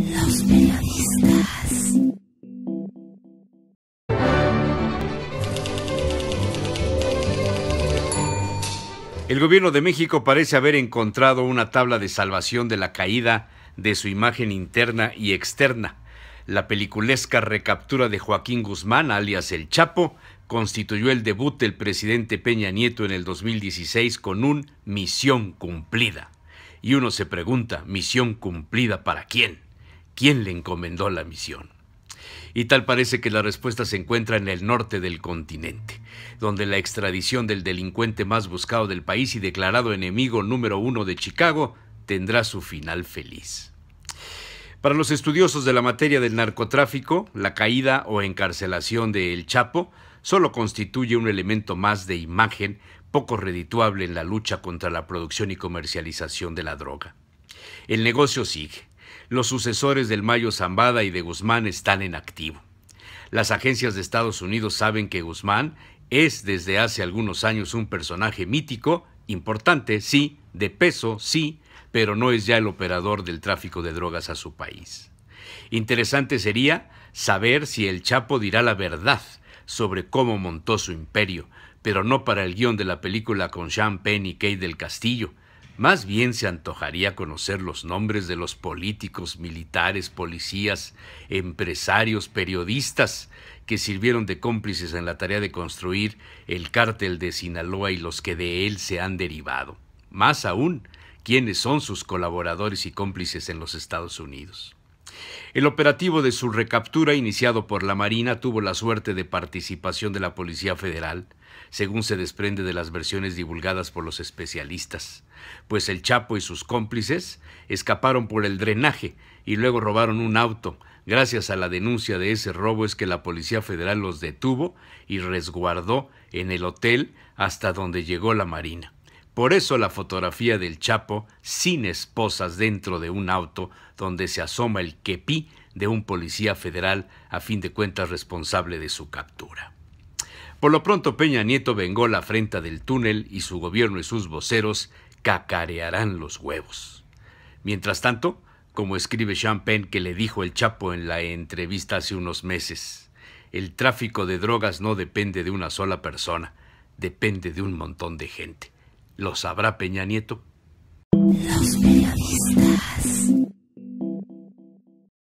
Los El gobierno de México parece haber encontrado una tabla de salvación de la caída de su imagen interna y externa. La peliculesca recaptura de Joaquín Guzmán, alias El Chapo, constituyó el debut del presidente Peña Nieto en el 2016 con un misión cumplida. Y uno se pregunta, ¿misión cumplida para quién? quién le encomendó la misión. Y tal parece que la respuesta se encuentra en el norte del continente, donde la extradición del delincuente más buscado del país y declarado enemigo número uno de Chicago tendrá su final feliz. Para los estudiosos de la materia del narcotráfico, la caída o encarcelación de El Chapo solo constituye un elemento más de imagen poco redituable en la lucha contra la producción y comercialización de la droga. El negocio sigue los sucesores del Mayo Zambada y de Guzmán están en activo. Las agencias de Estados Unidos saben que Guzmán es desde hace algunos años un personaje mítico, importante, sí, de peso, sí, pero no es ya el operador del tráfico de drogas a su país. Interesante sería saber si el Chapo dirá la verdad sobre cómo montó su imperio, pero no para el guión de la película con Sean Penn y Kate del Castillo, más bien se antojaría conocer los nombres de los políticos, militares, policías, empresarios, periodistas que sirvieron de cómplices en la tarea de construir el cártel de Sinaloa y los que de él se han derivado. Más aún, quiénes son sus colaboradores y cómplices en los Estados Unidos. El operativo de su recaptura iniciado por la Marina tuvo la suerte de participación de la Policía Federal, según se desprende de las versiones divulgadas por los especialistas, pues el Chapo y sus cómplices escaparon por el drenaje y luego robaron un auto. Gracias a la denuncia de ese robo es que la Policía Federal los detuvo y resguardó en el hotel hasta donde llegó la Marina. Por eso la fotografía del Chapo sin esposas dentro de un auto donde se asoma el quepí de un policía federal a fin de cuentas responsable de su captura. Por lo pronto Peña Nieto vengó la afrenta del túnel y su gobierno y sus voceros cacarearán los huevos. Mientras tanto, como escribe Penn que le dijo el Chapo en la entrevista hace unos meses, el tráfico de drogas no depende de una sola persona, depende de un montón de gente. ¿Lo sabrá Peña Nieto?